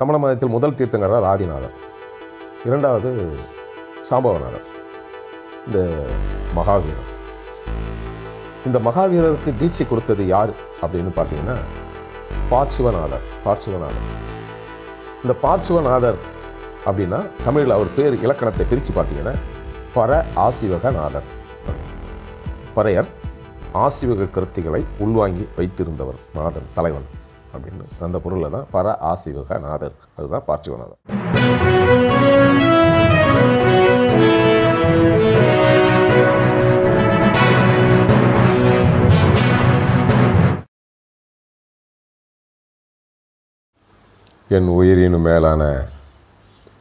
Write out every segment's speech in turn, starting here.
சமண மதத்தில் முதல் தீர்த்தங்கிறவர் ஆதிநாதர் இரண்டாவது சாம்பவநாதர் இந்த மகாவீரர் இந்த மகாவீரருக்கு தீட்சை கொடுத்தது யார் அப்படின்னு பார்த்தீங்கன்னா பார்சிவநாதர் பார்சிவநாதர் இந்த பார்சிவநாதர் அப்படின்னா தமிழில் அவர் பேர் இலக்கணத்தை பிரித்து பார்த்தீங்கன்னா பர ஆசிவகநாதர் பறையர் ஆசிவக கருத்துக்களை உள்வாங்கி வைத்திருந்தவர் மாதன் தலைவன் அப்படின்னு அந்த பொருளில் தான் பர ஆசிவக நாதர் அதுதான் பார்த்திவநாதர் என் உயிரினும் மேலான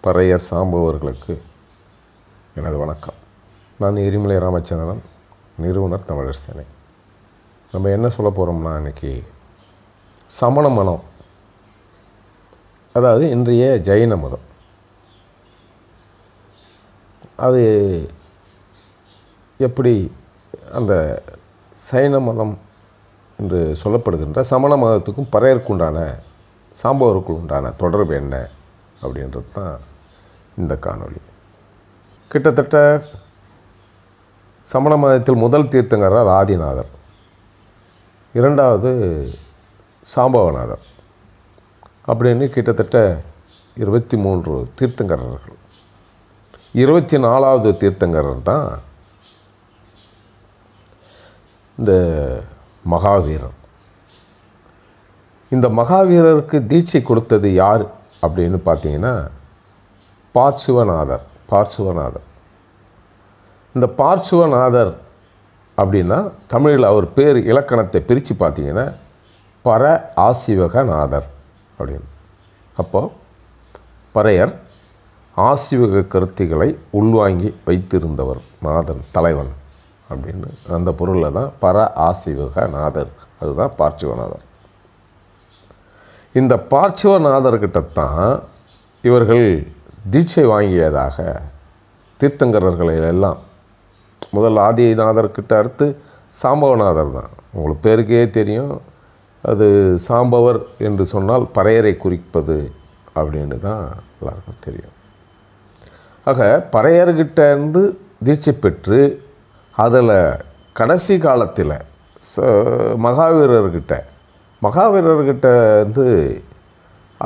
பறையர் சாம்பவர்களுக்கு எனது வணக்கம் நான் எரிமலை ராமச்சந்திரன் நிறுவனர் தமிழர் சேனை நம்ம என்ன சொல்ல போகிறோம்னா இன்றைக்கி சமண மனம் அதாவது இன்றைய ஜைன மதம் அது எப்படி அந்த சைன மதம் என்று சொல்லப்படுகின்ற சமண மதத்துக்கும் உண்டான சாம்பவருக்கு உண்டான தொடர்பு என்ன அப்படின்றது தான் இந்த காணொளி கிட்டத்தட்ட சமண மதத்தில் முதல் தீர்த்தங்கிறார் ஆதிநாதர் இரண்டாவது சாம்பவநாதர் அப்படின்னு கிட்டத்தட்ட இருபத்தி மூன்று தீர்த்தங்கரர்கள் இருபத்தி நாலாவது தீர்த்தங்கரர் தான் இந்த மகாவீரர் இந்த மகாவீரருக்கு தீட்சை கொடுத்தது யார் அப்படின்னு பார்த்தீங்கன்னா பார்சிவநாதர் பார்சிவநாதர் இந்த பார்சிவநாதர் அப்படின்னா தமிழில் அவர் பேர் இலக்கணத்தை பிரித்து பார்த்தீங்கன்னா பர ஆசிவகநாதர் அப்படின்னு அப்போது பறையர் ஆசிவக கருத்துக்களை உள்வாங்கி வைத்திருந்தவர் நாதன் தலைவன் அப்படின்னு அந்த பொருளில் தான் பர ஆசிவக நாதர் அதுதான் பார்த்திவநாதர் இந்த பார்ச்சிவநாதர்கிட்ட தான் இவர்கள் தீட்சை வாங்கியதாக தீர்த்தங்கரர்களை முதல் ஆதிநாதர்கிட்ட அடுத்து சாம்பவநாதர் தான் உங்களுக்கு பேருக்கே தெரியும் அது சாம்பவர் என்று சொன்னால் பறையரை குறிப்பது அப்படின்னு தான் எல்லாருக்கும் தெரியும் ஆக பறையர்கிட்டேருந்து தீட்சை பெற்று அதில் கடைசி காலத்தில் ச மகாவீரர்கிட்ட மகாவீரர்கிட்ட வந்து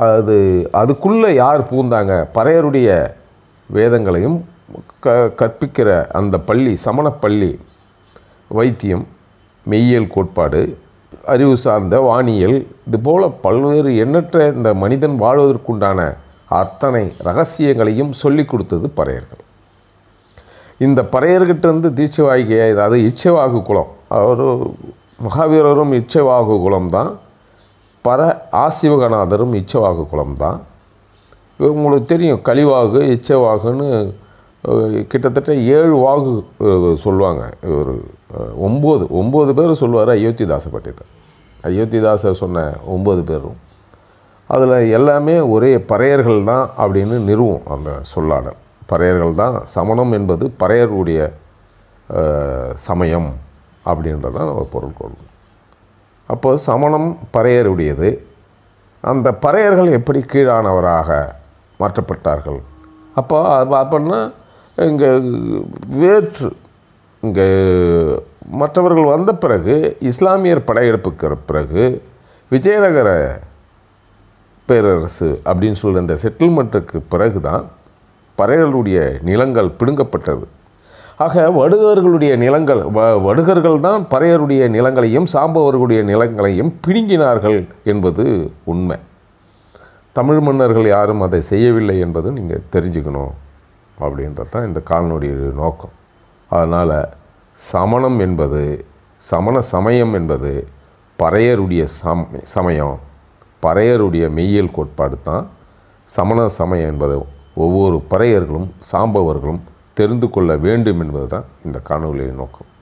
அது அதுக்குள்ளே யார் பூந்தாங்க பறையருடைய வேதங்களையும் க கற்பிக்கிற அந்த பள்ளி சமணப்பள்ளி வைத்தியம் மெய்யியல் கோட்பாடு அறிவு சார்ந்த வானியல் இதுபோல் பல்வேறு எண்ணற்ற இந்த மனிதன் வாழ்வதற்குண்டான அத்தனை ரகசியங்களையும் சொல்லி கொடுத்தது பறையர்கள் இந்த பறையர்கிட்டருந்து தீட்சவாகிய அதாவது இச்சைவாகு குலம் அவர் மகாவீரரும் இச்சைவாகு குலம் தான் பர ஆசிவகநாதரும் இச்சவாகு குலம் தான் உங்களுக்கு தெரியும் கலிவாகு இச்சவாகுன்னு கிட்டத்தட்ட ஏழு வாகு சொல்லுவாங்க இவர் ஒம்பது ஒம்பது பேர் சொல்லுவார் அயோத்திதாச பண்டிதர் அயோத்திதாசர் சொன்ன ஒம்பது பேரும் அதில் எல்லாமே ஒரே பறையர்கள் தான் அப்படின்னு நிறுவும் அந்த சொல்லாடல் பறையர்கள் தான் சமணம் என்பது பறையருடைய சமயம் அப்படின்றத நம்ம பொருள் கொள்ளும் அப்போ சமணம் பறையருடையது அந்த பறையர்கள் எப்படி கீழானவராக மாற்றப்பட்டார்கள் அப்போ அப்படின்னா இங்கே வேற்று இங்கே மற்றவர்கள் வந்த பிறகு இஸ்லாமியர் படையெடுப்புக்கிற பிறகு விஜயநகர பேரரசு அப்படின்னு சொல்லி இந்த செட்டில்மெண்ட்டுக்கு பிறகு தான் பறையர்களுடைய நிலங்கள் பிடுங்கப்பட்டது ஆக வடுகர்களுடைய நிலங்கள் வ வடுகர்கள் தான் பறையருடைய நிலங்களையும் சாம்பவர்களுடைய நிலங்களையும் பிடுங்கினார்கள் என்பது உண்மை தமிழ் மன்னர்கள் யாரும் அதை செய்யவில்லை என்பது நீங்கள் தெரிஞ்சுக்கணும் அப்படின்றது தான் இந்த காலனுடைய நோக்கம் அதனால் சமணம் என்பது சமண சமயம் என்பது பறையருடைய சம் சமயம் பறையருடைய மெய்யியல் கோட்பாடு தான் சமண சமயம் என்பது ஒவ்வொரு பறையர்களும் சாம்பவர்களும் தெரிந்து கொள்ள வேண்டும் என்பது தான் இந்த காணொலியின் நோக்கம்